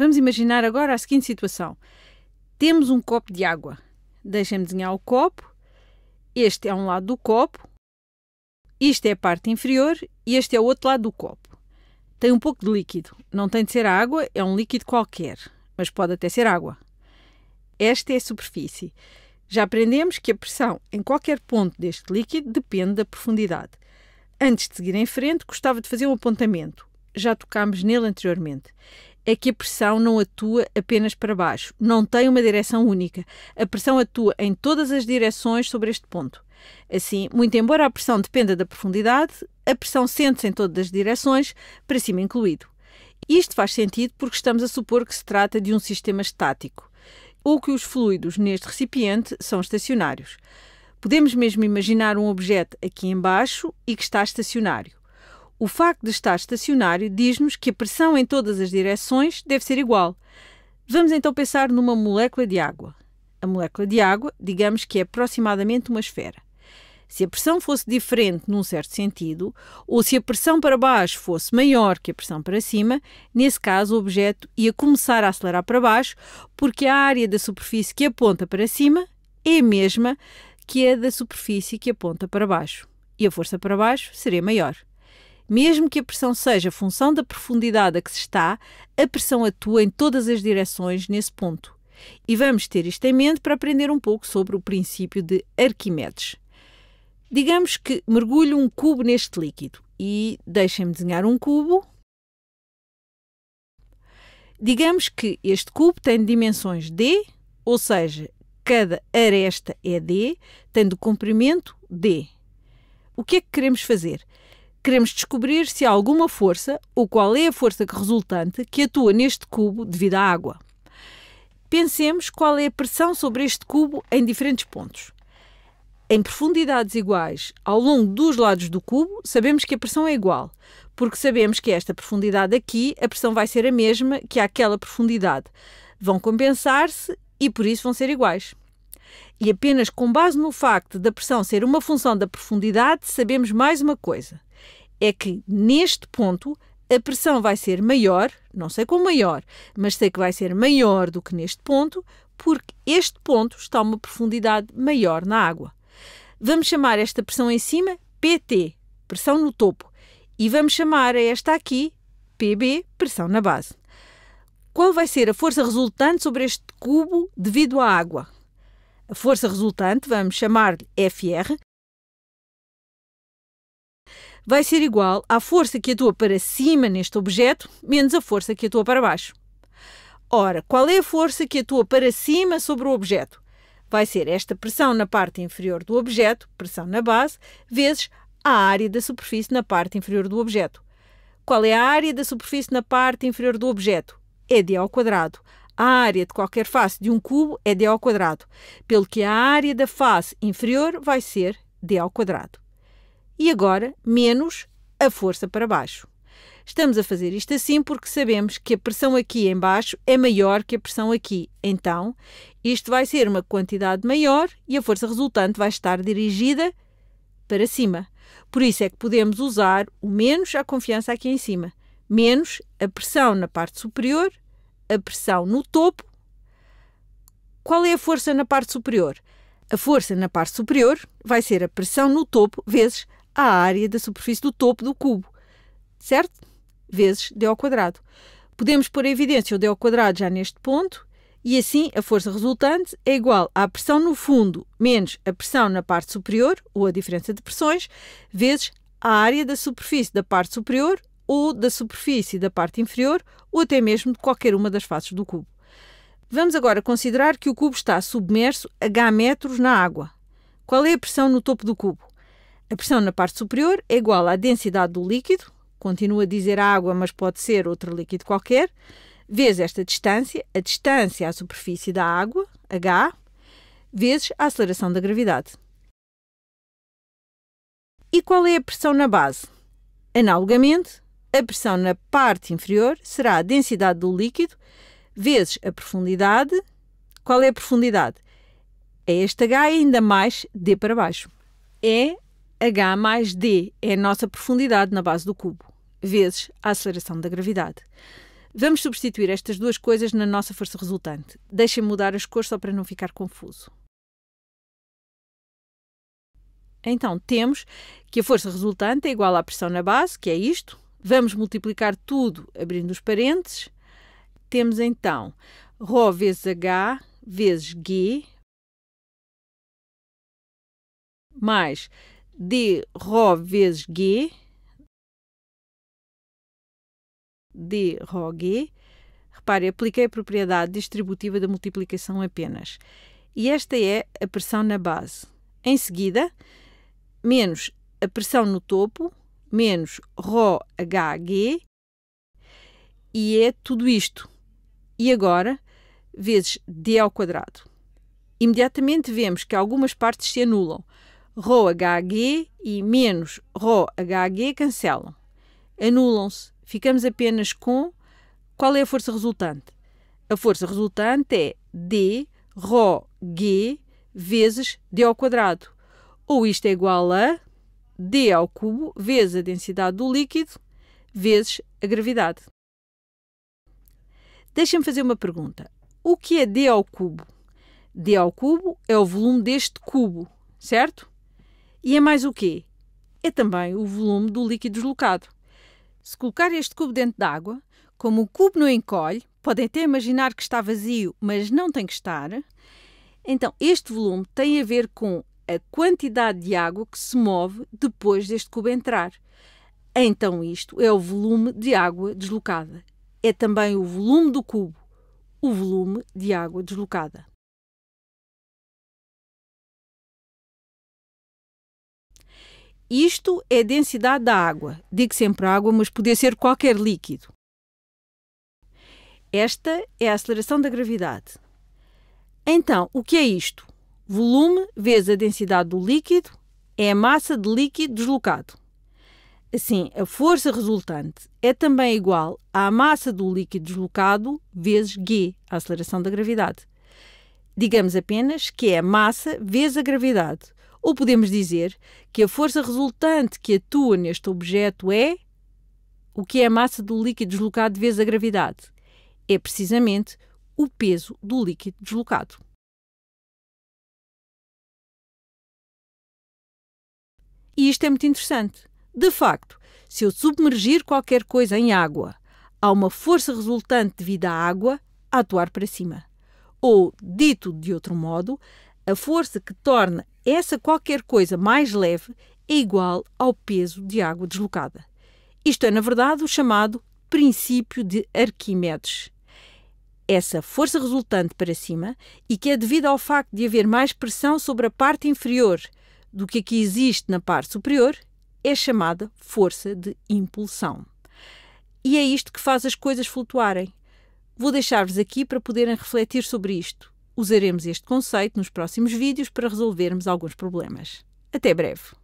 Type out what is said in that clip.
Vamos imaginar agora a seguinte situação: temos um copo de água. Deixem-me desenhar o copo. Este é um lado do copo, isto é a parte inferior e este é o outro lado do copo. Tem um pouco de líquido. Não tem de ser água, é um líquido qualquer, mas pode até ser água. Esta é a superfície. Já aprendemos que a pressão em qualquer ponto deste líquido depende da profundidade. Antes de seguir em frente, gostava de fazer um apontamento. Já tocámos nele anteriormente é que a pressão não atua apenas para baixo, não tem uma direção única. A pressão atua em todas as direções sobre este ponto. Assim, muito embora a pressão dependa da profundidade, a pressão sente-se em todas as direções, para cima incluído. Isto faz sentido porque estamos a supor que se trata de um sistema estático, ou que os fluidos neste recipiente são estacionários. Podemos mesmo imaginar um objeto aqui embaixo e que está estacionário. O facto de estar estacionário diz-nos que a pressão em todas as direções deve ser igual. Vamos então pensar numa molécula de água. A molécula de água, digamos que é aproximadamente uma esfera. Se a pressão fosse diferente num certo sentido, ou se a pressão para baixo fosse maior que a pressão para cima, nesse caso o objeto ia começar a acelerar para baixo, porque a área da superfície que aponta para cima é a mesma que a da superfície que aponta para baixo, e a força para baixo seria maior. Mesmo que a pressão seja função da profundidade a que se está, a pressão atua em todas as direções nesse ponto. E vamos ter isto em mente para aprender um pouco sobre o princípio de Arquimedes. Digamos que mergulho um cubo neste líquido e deixem-me desenhar um cubo. Digamos que este cubo tem dimensões D, ou seja, cada aresta é D, tendo comprimento D. O que é que queremos fazer? Queremos descobrir se há alguma força, ou qual é a força que resultante, que atua neste cubo devido à água. Pensemos qual é a pressão sobre este cubo em diferentes pontos. Em profundidades iguais ao longo dos lados do cubo, sabemos que a pressão é igual, porque sabemos que esta profundidade aqui, a pressão vai ser a mesma que aquela profundidade. Vão compensar-se e por isso vão ser iguais. E apenas com base no facto da pressão ser uma função da profundidade, sabemos mais uma coisa é que neste ponto a pressão vai ser maior, não sei como maior, mas sei que vai ser maior do que neste ponto, porque este ponto está a uma profundidade maior na água. Vamos chamar esta pressão em cima PT, pressão no topo, e vamos chamar esta aqui PB, pressão na base. Qual vai ser a força resultante sobre este cubo devido à água? A força resultante vamos chamar-lhe FR, vai ser igual à força que atua para cima neste objeto menos a força que atua para baixo. Ora, qual é a força que atua para cima sobre o objeto? Vai ser esta pressão na parte inferior do objeto, pressão na base, vezes a área da superfície na parte inferior do objeto. Qual é a área da superfície na parte inferior do objeto? É d ao quadrado. A área de qualquer face de um cubo é d ao quadrado, pelo que a área da face inferior vai ser d ao quadrado e agora menos a força para baixo. Estamos a fazer isto assim porque sabemos que a pressão aqui em baixo é maior que a pressão aqui. Então, isto vai ser uma quantidade maior e a força resultante vai estar dirigida para cima. Por isso é que podemos usar o menos à confiança aqui em cima, menos a pressão na parte superior, a pressão no topo. Qual é a força na parte superior? A força na parte superior vai ser a pressão no topo vezes a área da superfície do topo do cubo, certo? Vezes d ao quadrado. Podemos pôr em evidência o d ao quadrado já neste ponto e assim a força resultante é igual à pressão no fundo menos a pressão na parte superior, ou a diferença de pressões, vezes a área da superfície da parte superior ou da superfície da parte inferior, ou até mesmo de qualquer uma das faces do cubo. Vamos agora considerar que o cubo está submerso h metros na água. Qual é a pressão no topo do cubo? A pressão na parte superior é igual à densidade do líquido, continua a dizer água, mas pode ser outro líquido qualquer, vezes esta distância, a distância à superfície da água, h, vezes a aceleração da gravidade. E qual é a pressão na base? Analogamente, a pressão na parte inferior será a densidade do líquido vezes a profundidade. Qual é a profundidade? É este H ainda mais D para baixo. É H mais D é a nossa profundidade na base do cubo, vezes a aceleração da gravidade. Vamos substituir estas duas coisas na nossa força resultante. Deixem-me mudar as cores só para não ficar confuso. Então, temos que a força resultante é igual à pressão na base, que é isto. Vamos multiplicar tudo abrindo os parênteses. Temos então Rho vezes H vezes G mais de Rho vezes G, de Rho G, repare, apliquei a propriedade distributiva da multiplicação apenas. E esta é a pressão na base. Em seguida, menos a pressão no topo, menos Rho HG, e é tudo isto. E agora, vezes d ao quadrado. Imediatamente vemos que algumas partes se anulam ρHG e menos ρHG cancelam. Anulam-se. Ficamos apenas com qual é a força resultante? A força resultante é D vezes D ao quadrado. Ou isto é igual a D ao cubo vezes a densidade do líquido vezes a gravidade. Deixem-me fazer uma pergunta. O que é D ao cubo? D ao cubo é o volume deste cubo, certo? E é mais o quê? É também o volume do líquido deslocado. Se colocar este cubo dentro d'água, como o cubo não encolhe, podem até imaginar que está vazio, mas não tem que estar. Então, este volume tem a ver com a quantidade de água que se move depois deste cubo entrar. Então, isto é o volume de água deslocada. É também o volume do cubo, o volume de água deslocada. Isto é densidade da água. Digo sempre água, mas podia ser qualquer líquido. Esta é a aceleração da gravidade. Então, o que é isto? Volume vezes a densidade do líquido é a massa de líquido deslocado. Assim, a força resultante é também igual à massa do líquido deslocado vezes g, a aceleração da gravidade. Digamos apenas que é a massa vezes a gravidade, ou podemos dizer que a força resultante que atua neste objeto é o que é a massa do líquido deslocado vezes a gravidade. É precisamente o peso do líquido deslocado. E isto é muito interessante. De facto, se eu submergir qualquer coisa em água, há uma força resultante devido à água a atuar para cima. Ou, dito de outro modo, a força que torna essa qualquer coisa mais leve é igual ao peso de água deslocada. Isto é, na verdade, o chamado princípio de Arquimedes. Essa força resultante para cima e que é devida ao facto de haver mais pressão sobre a parte inferior do que que existe na parte superior, é chamada força de impulsão. E é isto que faz as coisas flutuarem. Vou deixar-vos aqui para poderem refletir sobre isto. Usaremos este conceito nos próximos vídeos para resolvermos alguns problemas. Até breve!